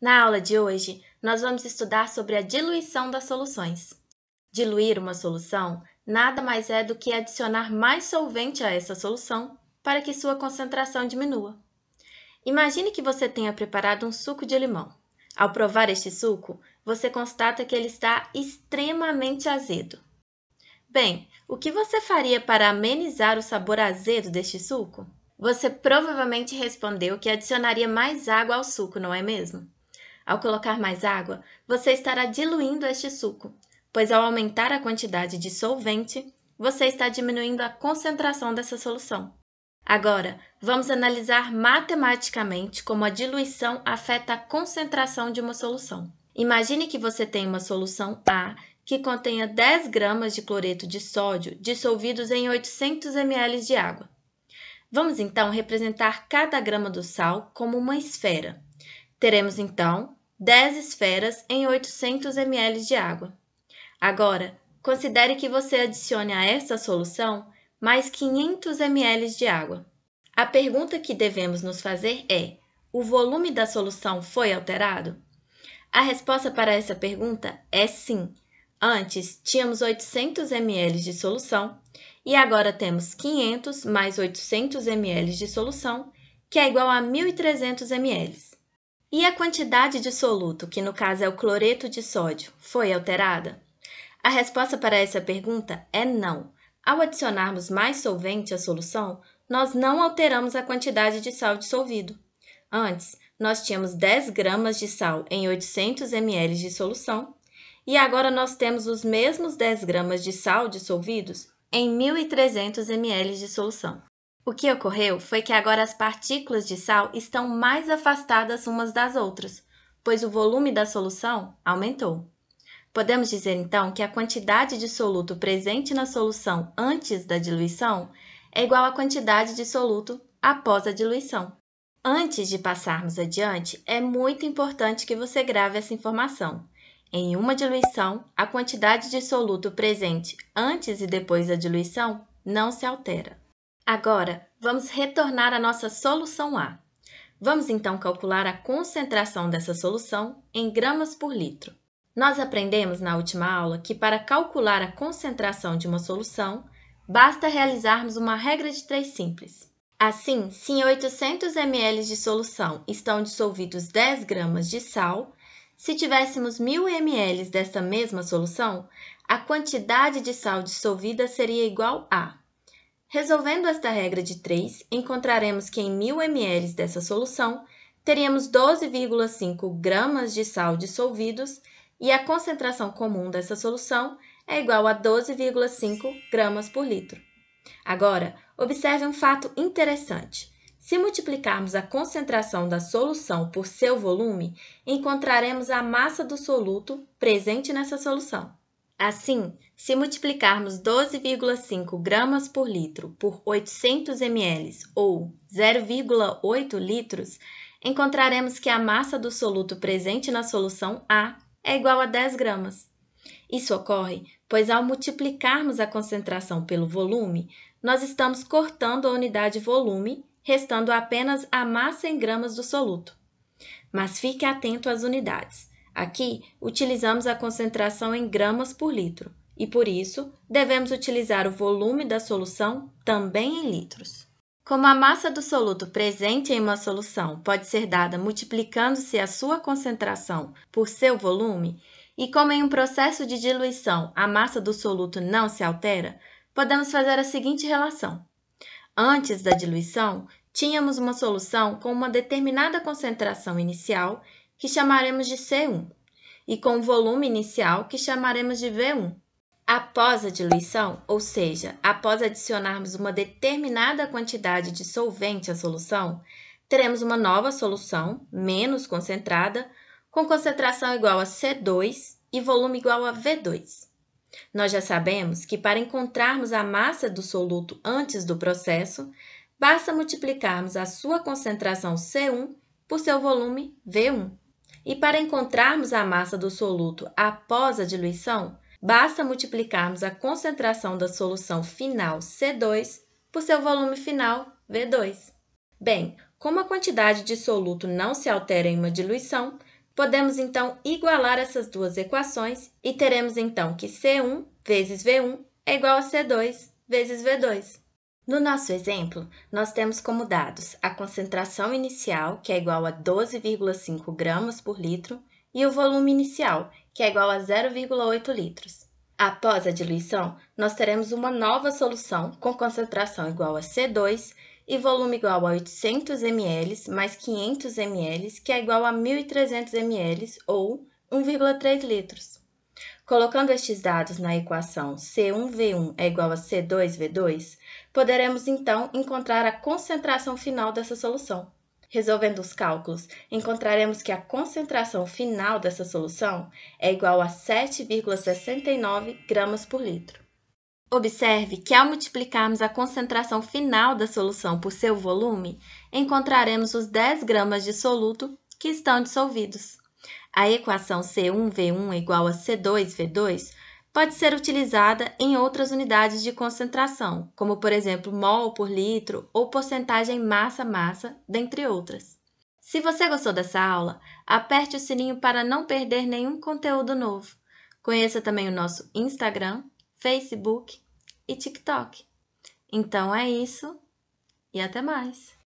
Na aula de hoje, nós vamos estudar sobre a diluição das soluções. Diluir uma solução nada mais é do que adicionar mais solvente a essa solução para que sua concentração diminua. Imagine que você tenha preparado um suco de limão. Ao provar este suco, você constata que ele está extremamente azedo. Bem, o que você faria para amenizar o sabor azedo deste suco? Você provavelmente respondeu que adicionaria mais água ao suco, não é mesmo? Ao colocar mais água, você estará diluindo este suco, pois ao aumentar a quantidade de solvente, você está diminuindo a concentração dessa solução. Agora, vamos analisar matematicamente como a diluição afeta a concentração de uma solução. Imagine que você tem uma solução A que contenha 10 gramas de cloreto de sódio dissolvidos em 800 ml de água. Vamos então representar cada grama do sal como uma esfera. Teremos então 10 esferas em 800 ml de água. Agora, considere que você adicione a essa solução mais 500 ml de água. A pergunta que devemos nos fazer é: o volume da solução foi alterado? A resposta para essa pergunta é sim. Antes tínhamos 800 ml de solução e agora temos 500 mais 800 ml de solução, que é igual a 1.300 ml. E a quantidade de soluto, que no caso é o cloreto de sódio, foi alterada? A resposta para essa pergunta é não. Ao adicionarmos mais solvente à solução, nós não alteramos a quantidade de sal dissolvido. Antes, nós tínhamos 10 gramas de sal em 800 ml de solução e agora nós temos os mesmos 10 gramas de sal dissolvidos em 1.300 ml de solução. O que ocorreu foi que agora as partículas de sal estão mais afastadas umas das outras, pois o volume da solução aumentou. Podemos dizer então que a quantidade de soluto presente na solução antes da diluição é igual à quantidade de soluto após a diluição. Antes de passarmos adiante, é muito importante que você grave essa informação. Em uma diluição, a quantidade de soluto presente antes e depois da diluição não se altera. Agora, vamos retornar à nossa solução A. Vamos então calcular a concentração dessa solução em gramas por litro. Nós aprendemos na última aula que para calcular a concentração de uma solução, basta realizarmos uma regra de três simples. Assim, se em 800 ml de solução estão dissolvidos 10 gramas de sal, se tivéssemos 1.000 ml dessa mesma solução, a quantidade de sal dissolvida seria igual a Resolvendo esta regra de 3, encontraremos que em 1.000 ml dessa solução teríamos 12,5 gramas de sal dissolvidos e a concentração comum dessa solução é igual a 12,5 gramas por litro. Agora, observe um fato interessante. Se multiplicarmos a concentração da solução por seu volume, encontraremos a massa do soluto presente nessa solução. Assim, se multiplicarmos 12,5 gramas por litro por 800 ml ou 0,8 litros, encontraremos que a massa do soluto presente na solução A é igual a 10 gramas. Isso ocorre pois, ao multiplicarmos a concentração pelo volume, nós estamos cortando a unidade volume, restando apenas a massa em gramas do soluto. Mas fique atento às unidades. Aqui, utilizamos a concentração em gramas por litro e, por isso, devemos utilizar o volume da solução também em litros. Como a massa do soluto presente em uma solução pode ser dada multiplicando-se a sua concentração por seu volume, e como em um processo de diluição a massa do soluto não se altera, podemos fazer a seguinte relação. Antes da diluição, tínhamos uma solução com uma determinada concentração inicial que chamaremos de C1, e com o volume inicial, que chamaremos de V1. Após a diluição, ou seja, após adicionarmos uma determinada quantidade de solvente à solução, teremos uma nova solução, menos concentrada, com concentração igual a C2 e volume igual a V2. Nós já sabemos que para encontrarmos a massa do soluto antes do processo, basta multiplicarmos a sua concentração C1 por seu volume V1. E para encontrarmos a massa do soluto após a diluição, basta multiplicarmos a concentração da solução final C2 por seu volume final V2. Bem, como a quantidade de soluto não se altera em uma diluição, podemos então igualar essas duas equações e teremos então que C1 vezes V1 é igual a C2 vezes V2. No nosso exemplo, nós temos como dados a concentração inicial, que é igual a 12,5 gramas por litro, e o volume inicial, que é igual a 0,8 litros. Após a diluição, nós teremos uma nova solução com concentração igual a C2 e volume igual a 800 ml mais 500 ml, que é igual a 1.300 ml ou 1,3 litros. Colocando estes dados na equação C1V1 é igual a C2V2, poderemos então encontrar a concentração final dessa solução. Resolvendo os cálculos, encontraremos que a concentração final dessa solução é igual a 7,69 gramas por litro. Observe que ao multiplicarmos a concentração final da solução por seu volume, encontraremos os 10 gramas de soluto que estão dissolvidos. A equação C1V1 igual a C2V2 pode ser utilizada em outras unidades de concentração, como por exemplo mol por litro ou porcentagem massa-massa, dentre outras. Se você gostou dessa aula, aperte o sininho para não perder nenhum conteúdo novo. Conheça também o nosso Instagram, Facebook e TikTok. Então é isso e até mais!